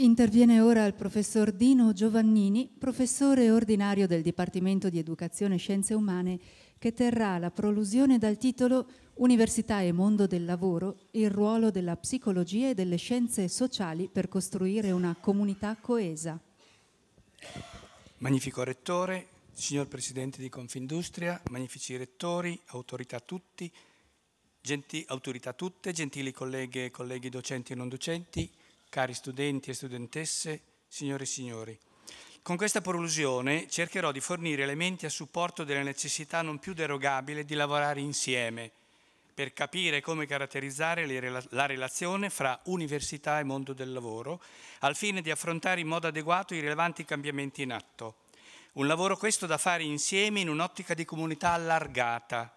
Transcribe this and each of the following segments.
Interviene ora il professor Dino Giovannini, professore ordinario del Dipartimento di Educazione e Scienze Umane, che terrà la prolusione dal titolo Università e mondo del lavoro, il ruolo della psicologia e delle scienze sociali per costruire una comunità coesa. Magnifico Rettore, signor Presidente di Confindustria, magnifici rettori, autorità tutti, autorità tutte, gentili colleghe e colleghi docenti e non docenti, cari studenti e studentesse, signore e signori. Con questa prolusione cercherò di fornire elementi a supporto della necessità non più derogabile di lavorare insieme per capire come caratterizzare la relazione fra università e mondo del lavoro, al fine di affrontare in modo adeguato i rilevanti cambiamenti in atto. Un lavoro questo da fare insieme in un'ottica di comunità allargata,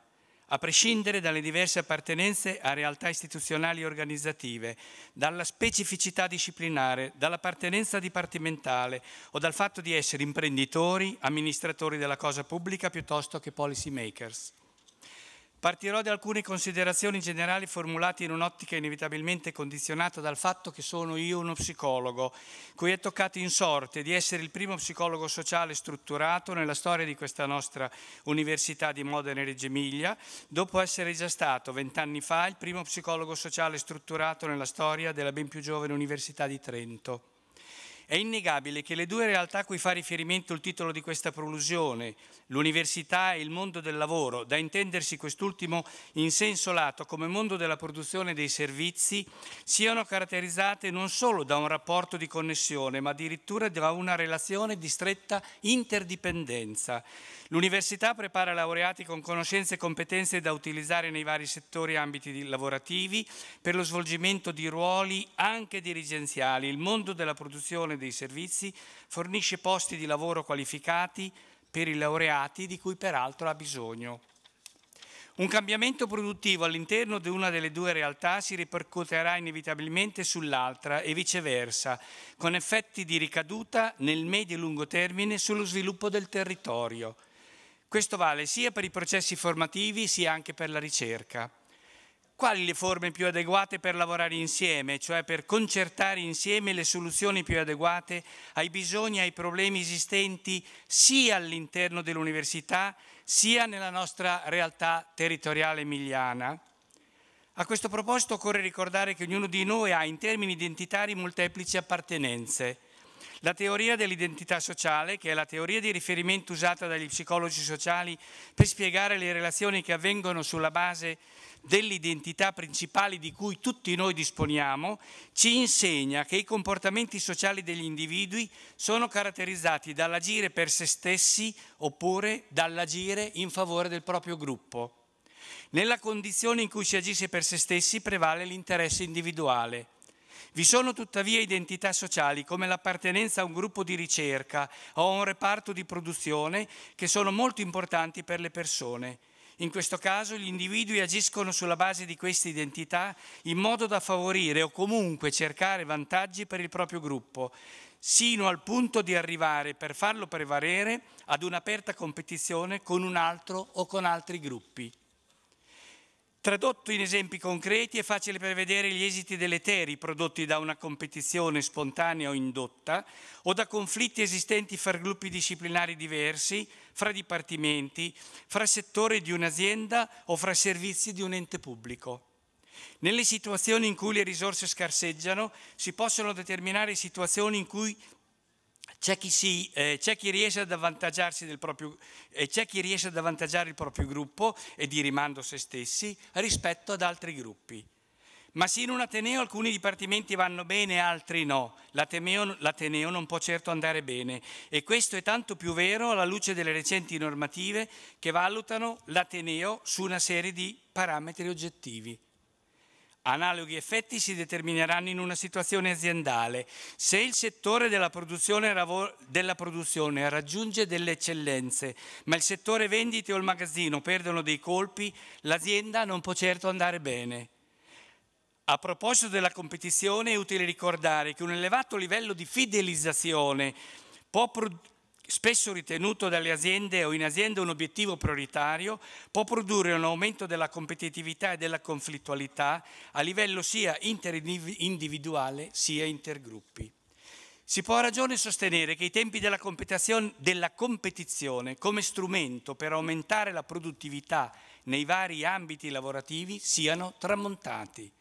a prescindere dalle diverse appartenenze a realtà istituzionali e organizzative, dalla specificità disciplinare, dall'appartenenza dipartimentale o dal fatto di essere imprenditori, amministratori della cosa pubblica piuttosto che policy makers. Partirò da alcune considerazioni generali formulate in un'ottica inevitabilmente condizionata dal fatto che sono io uno psicologo, cui è toccato in sorte di essere il primo psicologo sociale strutturato nella storia di questa nostra Università di Modena e Reggio Emilia, dopo essere già stato vent'anni fa il primo psicologo sociale strutturato nella storia della ben più giovane Università di Trento. È innegabile che le due realtà a cui fa riferimento il titolo di questa prolusione, l'università e il mondo del lavoro, da intendersi quest'ultimo in senso lato come mondo della produzione dei servizi, siano caratterizzate non solo da un rapporto di connessione, ma addirittura da una relazione di stretta interdipendenza. L'università prepara laureati con conoscenze e competenze da utilizzare nei vari settori e ambiti lavorativi per lo svolgimento di ruoli anche dirigenziali. Il mondo della produzione dei servizi, fornisce posti di lavoro qualificati per i laureati di cui peraltro ha bisogno. Un cambiamento produttivo all'interno di una delle due realtà si ripercuoterà inevitabilmente sull'altra e viceversa, con effetti di ricaduta nel medio e lungo termine sullo sviluppo del territorio. Questo vale sia per i processi formativi sia anche per la ricerca quali le forme più adeguate per lavorare insieme, cioè per concertare insieme le soluzioni più adeguate ai bisogni e ai problemi esistenti sia all'interno dell'università sia nella nostra realtà territoriale emiliana. A questo proposito occorre ricordare che ognuno di noi ha in termini identitari molteplici appartenenze la teoria dell'identità sociale, che è la teoria di riferimento usata dagli psicologi sociali per spiegare le relazioni che avvengono sulla base delle identità principali di cui tutti noi disponiamo, ci insegna che i comportamenti sociali degli individui sono caratterizzati dall'agire per se stessi oppure dall'agire in favore del proprio gruppo. Nella condizione in cui si agisce per se stessi prevale l'interesse individuale vi sono tuttavia identità sociali come l'appartenenza a un gruppo di ricerca o a un reparto di produzione che sono molto importanti per le persone. In questo caso gli individui agiscono sulla base di queste identità in modo da favorire o comunque cercare vantaggi per il proprio gruppo, sino al punto di arrivare, per farlo prevalere, ad un'aperta competizione con un altro o con altri gruppi. Tradotto in esempi concreti è facile prevedere gli esiti deleteri prodotti da una competizione spontanea o indotta o da conflitti esistenti fra gruppi disciplinari diversi, fra dipartimenti, fra settori di un'azienda o fra servizi di un ente pubblico. Nelle situazioni in cui le risorse scarseggiano si possono determinare situazioni in cui c'è chi, si, eh, c'è chi riesce ad avvantaggiarsi del proprio, eh, c'è chi riesce ad avvantaggiare il proprio gruppo e di rimando se stessi rispetto ad altri gruppi. Ma se in un Ateneo alcuni dipartimenti vanno bene, e altri no. L'ateneo, L'Ateneo, non può certo andare bene e questo è tanto più vero alla luce delle recenti normative che valutano l'Ateneo su una serie di parametri oggettivi. Analoghi effetti si determineranno in una situazione aziendale. Se il settore della produzione, della produzione, raggiunge delle eccellenze, ma il settore vendite o il magazzino perdono dei colpi, l'azienda non può certo andare bene. A proposito della competizione è utile ricordare che un elevato livello di fidelizzazione può produrre spesso ritenuto dalle aziende o in aziende un obiettivo prioritario, può produrre un aumento della competitività e della conflittualità a livello sia interindividuale sia intergruppi. Si può a ragione sostenere che i tempi della competizione, della competizione come strumento per aumentare la produttività nei vari ambiti lavorativi siano tramontati.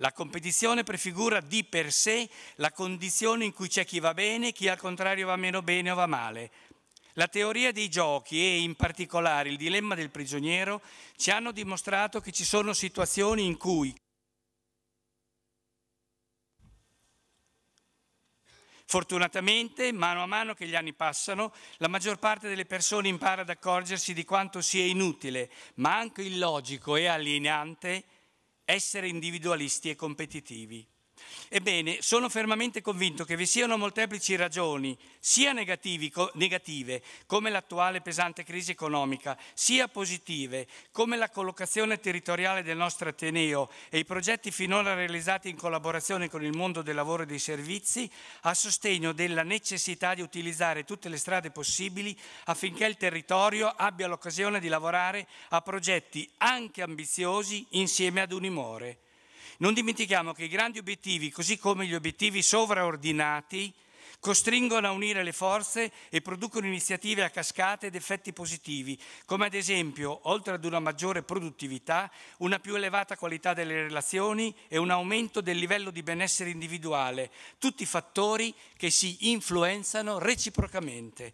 La competizione prefigura di per sé la condizione in cui c'è chi va bene, e chi al contrario va meno bene o va male. La teoria dei giochi e in particolare il dilemma del prigioniero ci hanno dimostrato che ci sono situazioni in cui Fortunatamente, mano a mano che gli anni passano, la maggior parte delle persone impara ad accorgersi di quanto sia inutile, ma anche illogico e alienante essere individualisti e competitivi. Ebbene, sono fermamente convinto che vi siano molteplici ragioni, sia negative, come l'attuale pesante crisi economica, sia positive, come la collocazione territoriale del nostro Ateneo e i progetti finora realizzati in collaborazione con il mondo del lavoro e dei servizi, a sostegno della necessità di utilizzare tutte le strade possibili affinché il territorio abbia l'occasione di lavorare a progetti anche ambiziosi insieme ad Unimore. Non dimentichiamo che i grandi obiettivi, così come gli obiettivi sovraordinati, costringono a unire le forze e producono iniziative a cascata ed effetti positivi, come ad esempio, oltre ad una maggiore produttività, una più elevata qualità delle relazioni e un aumento del livello di benessere individuale, tutti fattori che si influenzano reciprocamente.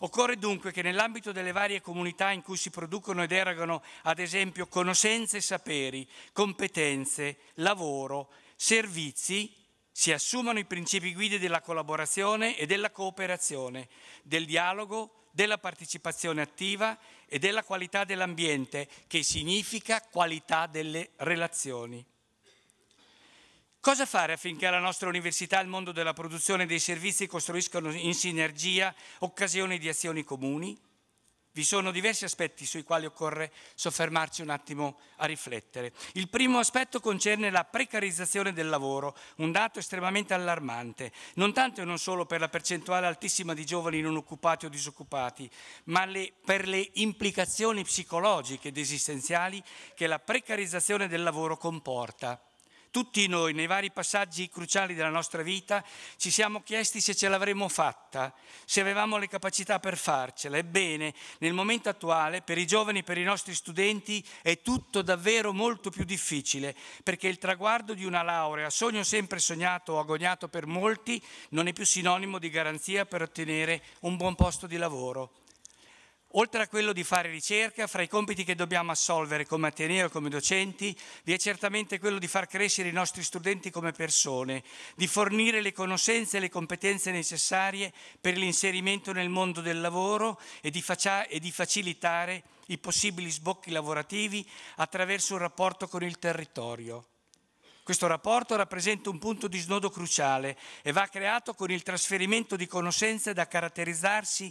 Occorre dunque che nell'ambito delle varie comunità in cui si producono ed erogano, ad esempio, conoscenze e saperi, competenze, lavoro, servizi, si assumano i principi guida della collaborazione e della cooperazione, del dialogo, della partecipazione attiva e della qualità dell'ambiente, che significa qualità delle relazioni. Cosa fare affinché la nostra università e il mondo della produzione dei servizi costruiscano in sinergia occasioni di azioni comuni? Vi sono diversi aspetti sui quali occorre soffermarci un attimo a riflettere. Il primo aspetto concerne la precarizzazione del lavoro, un dato estremamente allarmante, non tanto e non solo per la percentuale altissima di giovani non occupati o disoccupati, ma le, per le implicazioni psicologiche ed esistenziali che la precarizzazione del lavoro comporta. Tutti noi nei vari passaggi cruciali della nostra vita ci siamo chiesti se ce l'avremmo fatta, se avevamo le capacità per farcela. Ebbene, nel momento attuale, per i giovani, per i nostri studenti, è tutto davvero molto più difficile, perché il traguardo di una laurea, sogno sempre sognato o agognato per molti, non è più sinonimo di garanzia per ottenere un buon posto di lavoro. Oltre a quello di fare ricerca, fra i compiti che dobbiamo assolvere come Ateneo e come docenti, vi è certamente quello di far crescere i nostri studenti come persone, di fornire le conoscenze e le competenze necessarie per l'inserimento nel mondo del lavoro e di, e di facilitare i possibili sbocchi lavorativi attraverso un rapporto con il territorio. Questo rapporto rappresenta un punto di snodo cruciale e va creato con il trasferimento di conoscenze da caratterizzarsi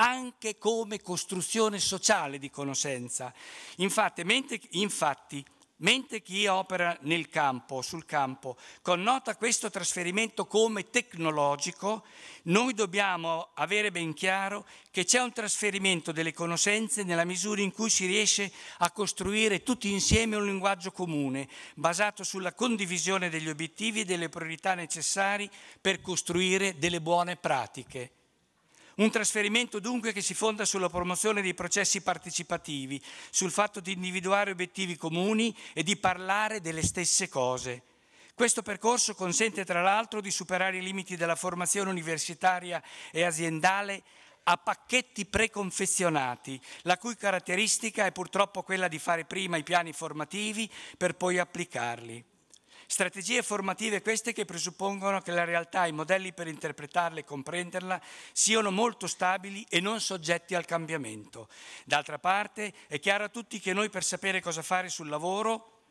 anche come costruzione sociale di conoscenza. Infatti, mentre, infatti, mentre chi opera nel campo, sul campo, connota questo trasferimento come tecnologico, noi dobbiamo avere ben chiaro che c'è un trasferimento delle conoscenze nella misura in cui si riesce a costruire tutti insieme un linguaggio comune, basato sulla condivisione degli obiettivi e delle priorità necessari per costruire delle buone pratiche. Un trasferimento dunque che si fonda sulla promozione dei processi partecipativi, sul fatto di individuare obiettivi comuni e di parlare delle stesse cose. Questo percorso consente tra l'altro di superare i limiti della formazione universitaria e aziendale a pacchetti preconfezionati, la cui caratteristica è purtroppo quella di fare prima i piani formativi per poi applicarli. Strategie formative queste che presuppongono che la realtà e i modelli per interpretarla e comprenderla siano molto stabili e non soggetti al cambiamento. D'altra parte è chiaro a tutti che noi per sapere cosa fare sul lavoro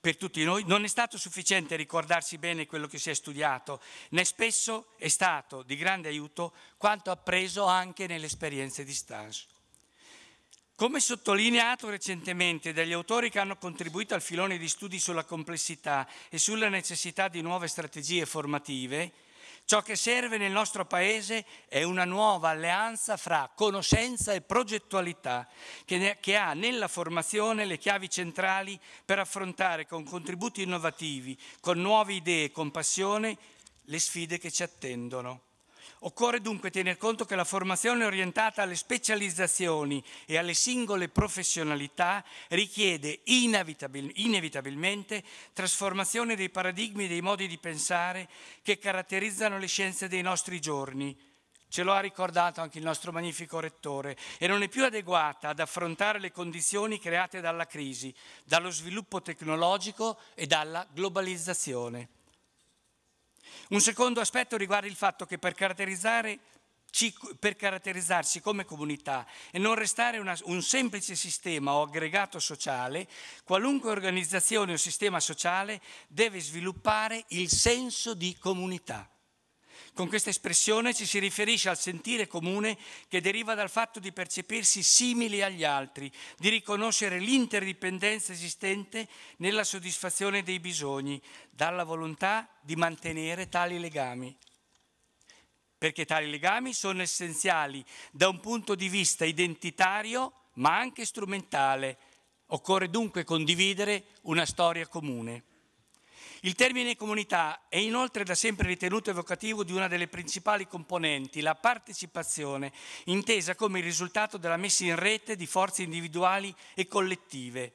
per tutti noi, non è stato sufficiente ricordarsi bene quello che si è studiato, né spesso è stato di grande aiuto quanto appreso anche nelle esperienze di stage. Come sottolineato recentemente dagli autori che hanno contribuito al filone di studi sulla complessità e sulla necessità di nuove strategie formative, ciò che serve nel nostro Paese è una nuova alleanza fra conoscenza e progettualità che, che ha nella formazione le chiavi centrali per affrontare con contributi innovativi, con nuove idee e con passione le sfide che ci attendono. Occorre dunque tener conto che la formazione orientata alle specializzazioni e alle singole professionalità richiede inevitabilmente trasformazione dei paradigmi e dei modi di pensare che caratterizzano le scienze dei nostri giorni. Ce lo ha ricordato anche il nostro magnifico rettore e non è più adeguata ad affrontare le condizioni create dalla crisi, dallo sviluppo tecnologico e dalla globalizzazione. Un secondo aspetto riguarda il fatto che per, per caratterizzarsi come comunità e non restare una, un semplice sistema o aggregato sociale, qualunque organizzazione o sistema sociale deve sviluppare il senso di comunità. Con questa espressione ci si riferisce al sentire comune che deriva dal fatto di percepirsi simili agli altri, di riconoscere l'interdipendenza esistente nella soddisfazione dei bisogni, dalla volontà di mantenere tali legami perché tali legami sono essenziali da un punto di vista identitario ma anche strumentale. Occorre dunque condividere una storia comune. Il termine comunità è inoltre da sempre ritenuto evocativo di una delle principali componenti, la partecipazione, intesa come il risultato della messa in rete di forze individuali e collettive,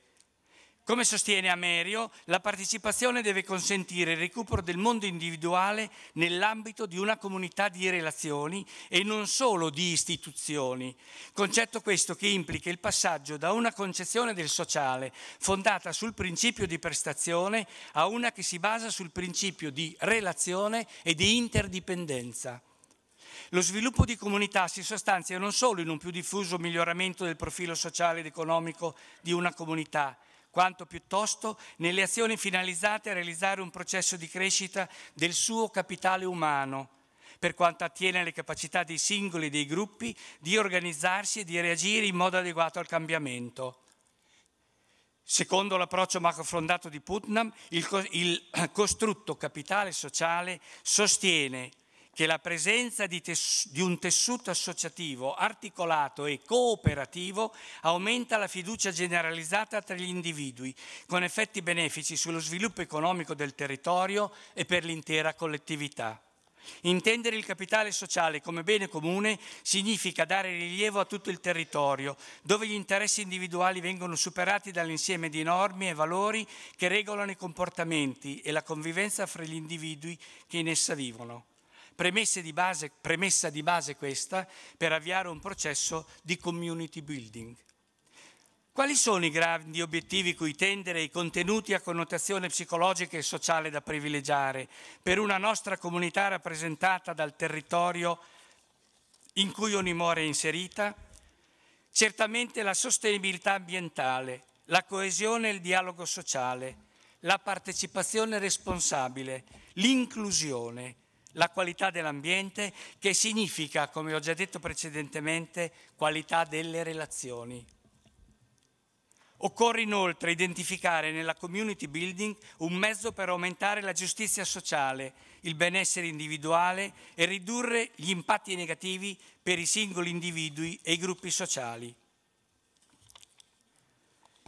come sostiene Amerio, la partecipazione deve consentire il recupero del mondo individuale nell'ambito di una comunità di relazioni e non solo di istituzioni, concetto questo che implica il passaggio da una concezione del sociale fondata sul principio di prestazione a una che si basa sul principio di relazione e di interdipendenza. Lo sviluppo di comunità si sostanzia non solo in un più diffuso miglioramento del profilo sociale ed economico di una comunità, quanto piuttosto nelle azioni finalizzate a realizzare un processo di crescita del suo capitale umano, per quanto attiene alle capacità dei singoli e dei gruppi di organizzarsi e di reagire in modo adeguato al cambiamento. Secondo l'approccio macrofrondato di Putnam, il costrutto capitale sociale sostiene che la presenza di, di, un tessuto associativo articolato e cooperativo aumenta la fiducia generalizzata tra gli individui, con effetti benefici sullo sviluppo economico del territorio e per l'intera collettività. Intendere il capitale sociale come bene comune significa dare rilievo a tutto il territorio, dove gli interessi individuali vengono superati dall'insieme di norme e valori che regolano i comportamenti e la convivenza fra gli individui che in essa vivono. Di base, premessa di base questa per avviare un processo di community building. Quali sono i grandi obiettivi cui tendere i contenuti a connotazione psicologica e sociale da privilegiare per una nostra comunità rappresentata dal territorio in cui ogni mora è inserita? Certamente la sostenibilità ambientale, la coesione e il dialogo sociale, la partecipazione responsabile, l'inclusione, la qualità dell'ambiente, che significa, come ho già detto precedentemente, qualità delle relazioni. Occorre inoltre identificare nella community building un mezzo per aumentare la giustizia sociale, il benessere individuale e ridurre gli impatti negativi per i singoli individui e i gruppi sociali.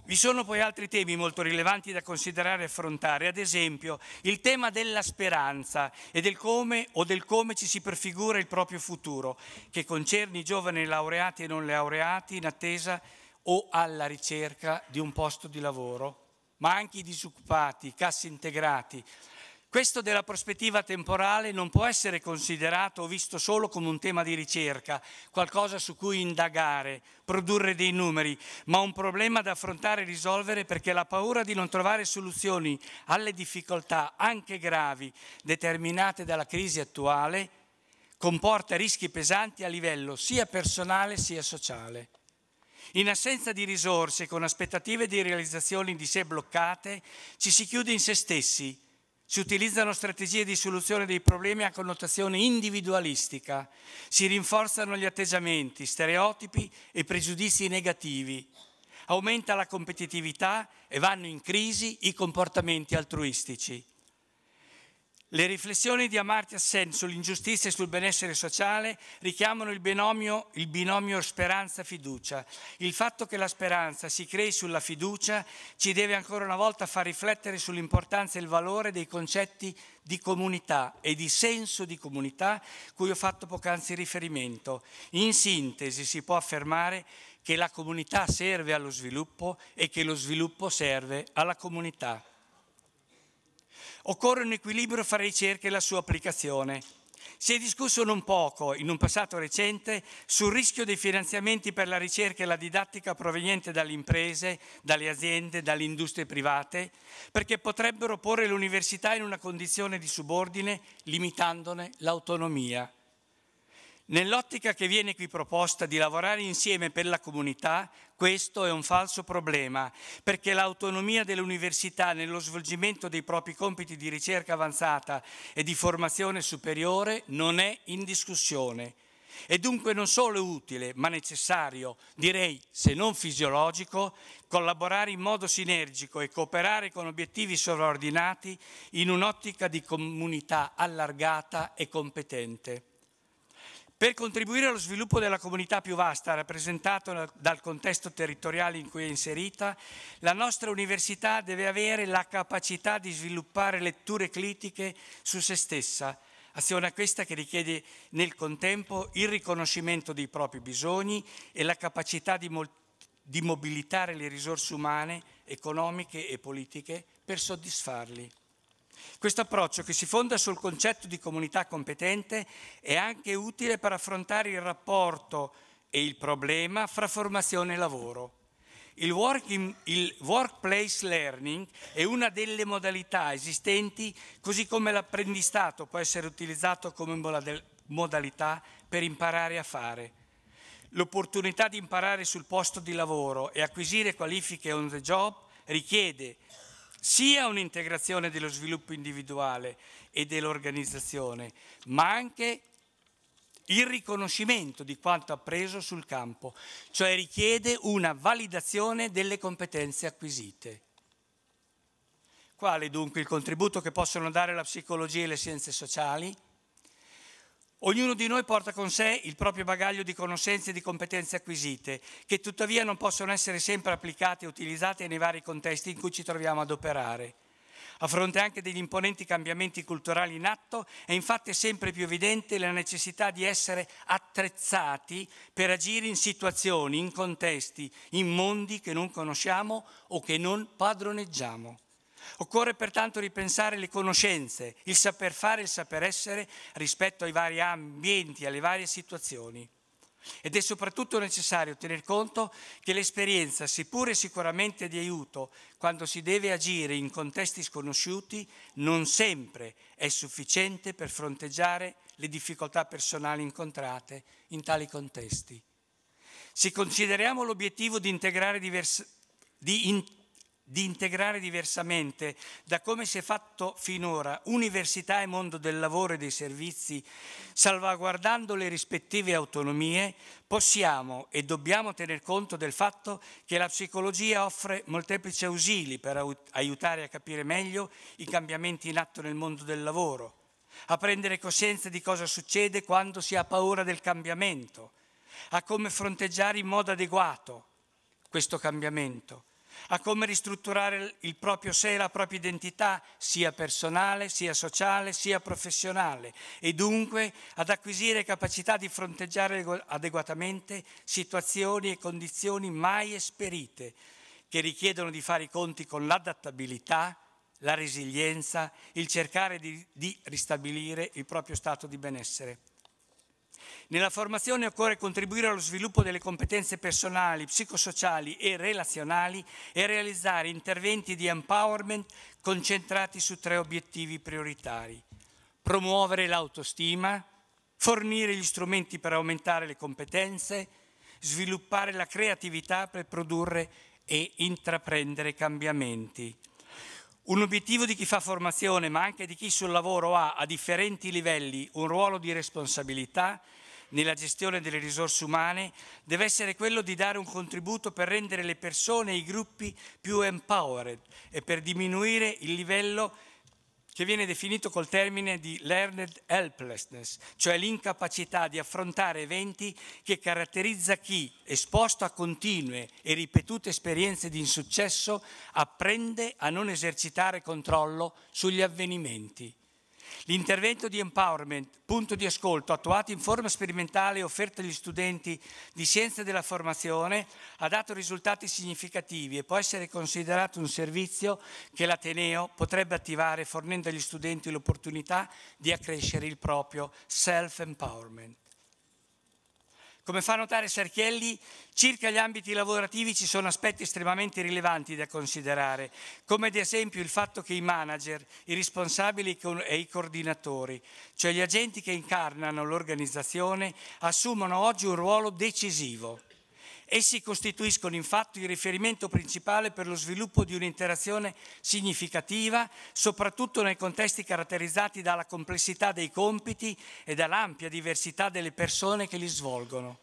Vi sono poi altri temi molto rilevanti da considerare e affrontare, ad esempio il tema della speranza e del come o del come ci si prefigura il proprio futuro, che concerne i giovani laureati e non laureati in attesa o alla ricerca di un posto di lavoro, ma anche i disoccupati, i cassi integrati, questo della prospettiva temporale non può essere considerato o visto solo come un tema di ricerca, qualcosa su cui indagare, produrre dei numeri, ma un problema da affrontare e risolvere perché la paura di non trovare soluzioni alle difficoltà, anche gravi, determinate dalla crisi attuale, comporta rischi pesanti a livello sia personale sia sociale. In assenza di risorse, con aspettative di realizzazioni di sé bloccate, ci si chiude in se stessi si utilizzano strategie di soluzione dei problemi a connotazione individualistica, si rinforzano gli atteggiamenti, stereotipi e pregiudizi negativi, aumenta la competitività e vanno in crisi i comportamenti altruistici. Le riflessioni di Amartya Sen sull'ingiustizia e sul benessere sociale richiamano il binomio, il binomio speranza-fiducia. Il fatto che la speranza si crei sulla fiducia ci deve ancora una volta far riflettere sull'importanza e il valore dei concetti di comunità e di senso di comunità cui ho fatto poc'anzi riferimento. In sintesi si può affermare che la comunità serve allo sviluppo e che lo sviluppo serve alla comunità. Occorre un equilibrio fra ricerca e la sua applicazione. Si è discusso non poco, in un passato recente, sul rischio dei finanziamenti per la ricerca e la didattica proveniente dalle imprese, dalle aziende, dalle industrie private, perché potrebbero porre l'università in una condizione di subordine limitandone l'autonomia. Nell'ottica che viene qui proposta di lavorare insieme per la comunità, questo è un falso problema, perché l'autonomia dell'università nello svolgimento dei propri compiti di ricerca avanzata e di formazione superiore non è in discussione. È dunque non solo utile, ma necessario, direi se non fisiologico, collaborare in modo sinergico e cooperare con obiettivi sovraordinati in un'ottica di comunità allargata e competente. Per contribuire allo sviluppo della comunità più vasta, rappresentata dal contesto territoriale in cui è inserita, la nostra università deve avere la capacità di sviluppare letture critiche su se stessa, azione questa che richiede nel contempo il riconoscimento dei propri bisogni e la capacità di, di mobilitare le risorse umane, economiche e politiche per soddisfarli. Questo approccio, che si fonda sul concetto di comunità competente, è anche utile per affrontare il rapporto e il problema fra formazione e lavoro. Il, working, il, workplace learning è una delle modalità esistenti, così come l'apprendistato può essere utilizzato come modalità per imparare a fare. L'opportunità di imparare sul posto di lavoro e acquisire qualifiche on the job richiede sia un'integrazione dello sviluppo individuale e dell'organizzazione, ma anche il riconoscimento di quanto appreso sul campo, cioè richiede una validazione delle competenze acquisite. Quale dunque il contributo che possono dare la psicologia e le scienze sociali? Ognuno di noi porta con sé il proprio bagaglio di conoscenze e di competenze acquisite, che tuttavia non possono essere sempre applicate e utilizzate nei vari contesti in cui ci troviamo ad operare. A fronte anche degli imponenti cambiamenti culturali in atto, è infatti sempre più evidente la necessità di essere attrezzati per agire in situazioni, in contesti, in mondi che non conosciamo o che non padroneggiamo. Occorre pertanto ripensare le conoscenze, il saper fare e il saper essere rispetto ai vari ambienti, alle varie situazioni. Ed è soprattutto necessario tener conto che l'esperienza, seppure sicuramente di aiuto, quando si deve agire in contesti sconosciuti, non sempre è sufficiente per fronteggiare le difficoltà personali incontrate in tali contesti. Se consideriamo l'obiettivo di integrare diverse, di in, di integrare diversamente da come si è fatto finora università e mondo del lavoro e dei servizi, salvaguardando le rispettive autonomie, possiamo e dobbiamo tener conto del fatto che la psicologia offre molteplici ausili per aiutare a capire meglio i cambiamenti in atto nel mondo del lavoro, a prendere coscienza di cosa succede quando si ha paura del cambiamento, a come fronteggiare in modo adeguato questo cambiamento a come ristrutturare il proprio sé e la propria identità, sia personale, sia sociale, sia professionale, e dunque ad acquisire capacità di fronteggiare adeguatamente situazioni e condizioni mai esperite, che richiedono di fare i conti con l'adattabilità, la resilienza, il cercare di, di ristabilire il proprio stato di benessere. Nella formazione occorre contribuire allo sviluppo delle competenze personali, psicosociali e relazionali e realizzare interventi di empowerment concentrati su tre obiettivi prioritari. Promuovere l'autostima, fornire gli strumenti per aumentare le competenze, sviluppare la creatività per produrre e intraprendere cambiamenti. Un obiettivo di chi fa formazione, ma anche di chi sul lavoro ha a differenti livelli un ruolo di responsabilità nella gestione delle risorse umane deve essere quello di dare un contributo per rendere le persone e i gruppi più empowered e per diminuire il livello che viene definito col termine di learned helplessness, cioè l'incapacità di affrontare eventi che caratterizza chi, esposto a continue e ripetute esperienze di insuccesso, apprende a non esercitare controllo sugli avvenimenti. L'intervento di empowerment, punto di ascolto, attuato in forma sperimentale e offerto agli studenti di scienze della formazione, ha dato risultati significativi e può essere considerato un servizio che l'Ateneo potrebbe attivare fornendo agli studenti l'opportunità di accrescere il proprio self-empowerment. Come fa notare Serchielli, circa gli ambiti lavorativi ci sono aspetti estremamente rilevanti da considerare, come ad esempio il fatto che i manager, i responsabili e i coordinatori, cioè gli agenti che incarnano l'organizzazione, assumono oggi un ruolo decisivo. Essi costituiscono infatti il riferimento principale per lo sviluppo di un'interazione significativa, soprattutto nei contesti caratterizzati dalla complessità dei compiti e dall'ampia diversità delle persone che li svolgono.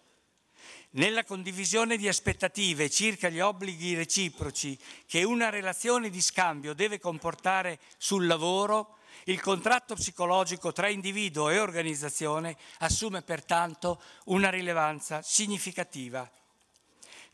Nella condivisione di aspettative circa gli obblighi reciproci che una relazione di scambio deve comportare sul lavoro, il contratto psicologico tra individuo e organizzazione assume pertanto una rilevanza significativa.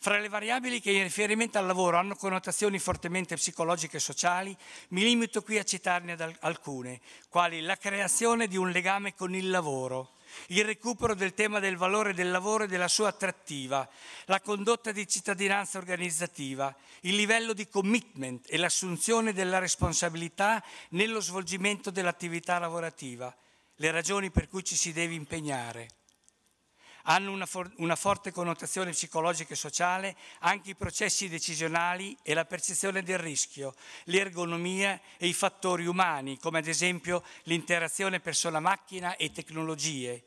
Fra le variabili che in riferimento al lavoro hanno connotazioni fortemente psicologiche e sociali, mi limito qui a citarne alcune, quali la creazione di un legame con il lavoro, il recupero del tema del valore del lavoro e della sua attrattiva, la condotta di cittadinanza organizzativa, il livello di commitment e l'assunzione della responsabilità nello svolgimento dell'attività lavorativa, le ragioni per cui ci si deve impegnare. Hanno una, for una forte connotazione psicologica e sociale anche i processi decisionali e la percezione del rischio, l'ergonomia e i fattori umani, come ad esempio l'interazione persona-macchina e tecnologie,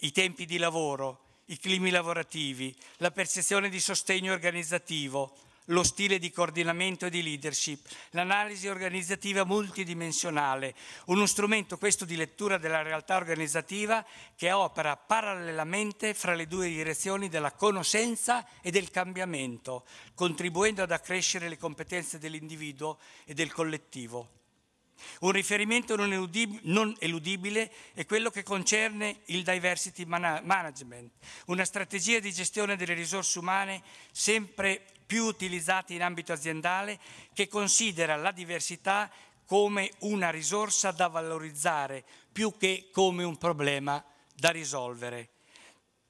i tempi di lavoro, i climi lavorativi, la percezione di sostegno organizzativo, lo stile di coordinamento e di leadership, l'analisi organizzativa multidimensionale, uno strumento questo di lettura della realtà organizzativa che opera parallelamente fra le due direzioni della conoscenza e del cambiamento, contribuendo ad accrescere le competenze dell'individuo e del collettivo. Un riferimento non eludibile è quello che concerne il diversity management, una strategia di gestione delle risorse umane sempre più utilizzata in ambito aziendale che considera la diversità come una risorsa da valorizzare più che come un problema da risolvere.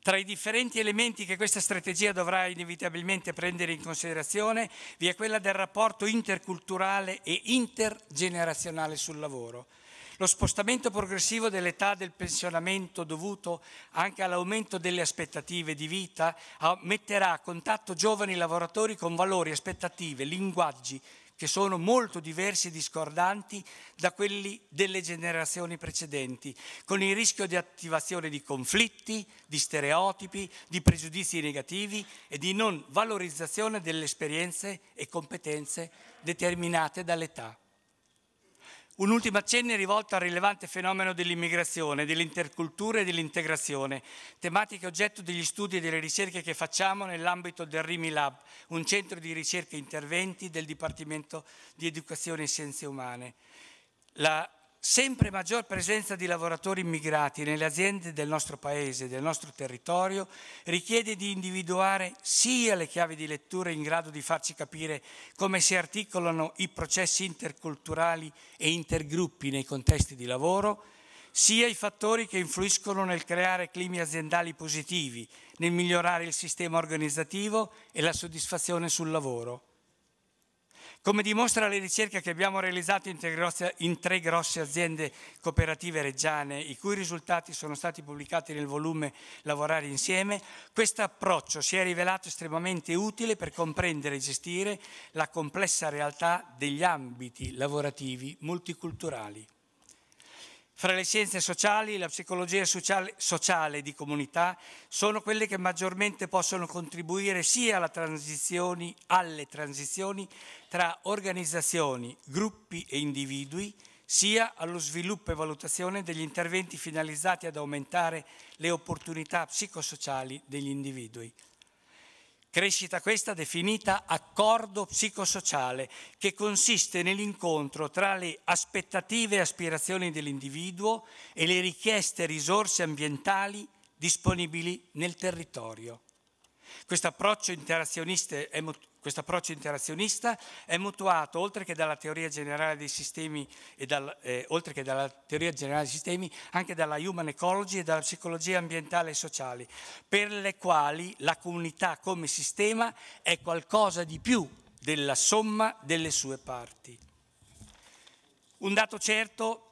Tra i differenti elementi che questa strategia dovrà inevitabilmente prendere in considerazione vi è quella del rapporto interculturale e intergenerazionale sul lavoro. Lo spostamento progressivo dell'età del pensionamento dovuto anche all'aumento delle aspettative di vita metterà a contatto giovani lavoratori con valori, aspettative, linguaggi, che sono molto diversi e discordanti da quelli delle generazioni precedenti, con il rischio di attivazione di conflitti, di stereotipi, di pregiudizi negativi e di non valorizzazione delle esperienze e competenze determinate dall'età. Un'ultima accenno è rivolta al rilevante fenomeno dell'immigrazione, dell'intercultura e dell'integrazione, tematica oggetto degli studi e delle ricerche che facciamo nell'ambito del RIMI Lab, un centro di ricerca e interventi del Dipartimento di Educazione e Scienze Umane. La sempre maggior presenza di lavoratori immigrati nelle aziende del nostro paese, del nostro territorio, richiede di individuare sia le chiavi di lettura in grado di farci capire come si articolano i processi interculturali e intergruppi nei contesti di lavoro, sia i fattori che influiscono nel creare climi aziendali positivi, nel migliorare il sistema organizzativo e la soddisfazione sul lavoro. Come dimostra la ricerca che abbiamo realizzato in tre grosse aziende cooperative reggiane, i cui risultati sono stati pubblicati nel volume Lavorare insieme, questo approccio si è rivelato estremamente utile per comprendere e gestire la complessa realtà degli ambiti lavorativi multiculturali. Fra le scienze sociali, la psicologia sociale, sociale, di comunità sono quelle che maggiormente possono contribuire sia transizioni, alle transizioni tra organizzazioni, gruppi e individui, sia allo sviluppo e valutazione degli interventi finalizzati ad aumentare le opportunità psicosociali degli individui. Crescita questa definita accordo psicosociale che consiste nell'incontro tra le aspettative e aspirazioni dell'individuo e le richieste e risorse ambientali disponibili nel territorio. Questo approccio interazionista questo approccio interazionista è mutuato oltre che dalla teoria generale dei sistemi, dal, eh, generale dei sistemi anche dalla human ecology e dalla psicologia ambientale e sociale, per le quali la comunità come sistema è qualcosa di più della somma delle sue parti. Un dato, certo,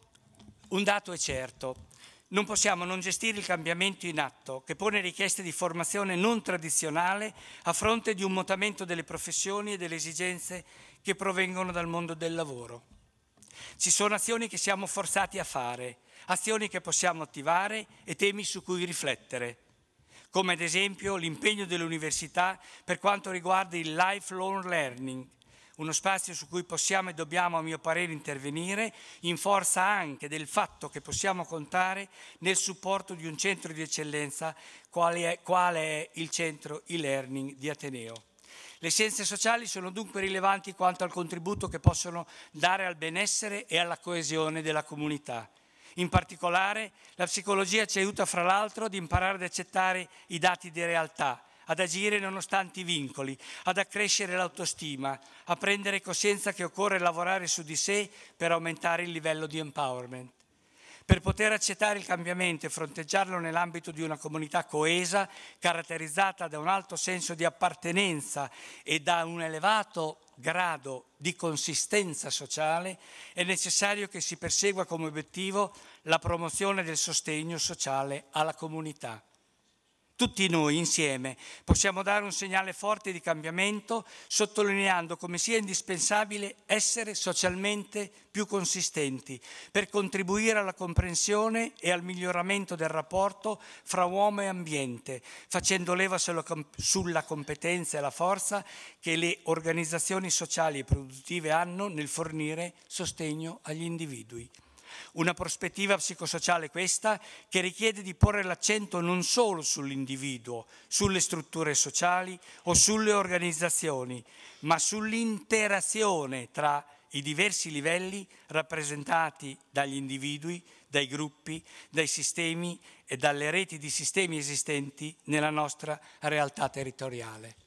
un dato è certo, non possiamo non gestire il cambiamento in atto che pone richieste di formazione non tradizionale a fronte di un mutamento delle professioni e delle esigenze che provengono dal mondo del lavoro. Ci sono azioni che siamo forzati a fare, azioni che possiamo attivare e temi su cui riflettere, come ad esempio l'impegno dell'università per quanto riguarda il lifelong learning, uno spazio su cui possiamo e dobbiamo, a mio parere, intervenire, in forza anche del fatto che possiamo contare nel supporto di un centro di eccellenza quale è, quale è il centro e-learning di Ateneo. Le scienze sociali sono dunque rilevanti quanto al contributo che possono dare al benessere e alla coesione della comunità. In particolare, la psicologia ci aiuta, fra l'altro, ad imparare ad accettare i dati di realtà, ad agire nonostante i vincoli, ad accrescere l'autostima, a prendere coscienza che occorre lavorare su di sé per aumentare il livello di empowerment. Per poter accettare il cambiamento e fronteggiarlo nell'ambito di una comunità coesa, caratterizzata da un alto senso di appartenenza e da un elevato grado di consistenza sociale, è necessario che si persegua come obiettivo la promozione del sostegno sociale alla comunità tutti noi insieme possiamo dare un segnale forte di cambiamento sottolineando come sia indispensabile essere socialmente più consistenti per contribuire alla comprensione e al miglioramento del rapporto fra uomo e ambiente, facendo leva sulla competenza e la forza che le organizzazioni sociali e produttive hanno nel fornire sostegno agli individui. Una prospettiva psicosociale questa che richiede di porre l'accento non solo sull'individuo, sulle strutture sociali o sulle organizzazioni, ma sull'interazione tra i diversi livelli rappresentati dagli individui, dai gruppi, dai sistemi e dalle reti di sistemi esistenti nella nostra realtà territoriale.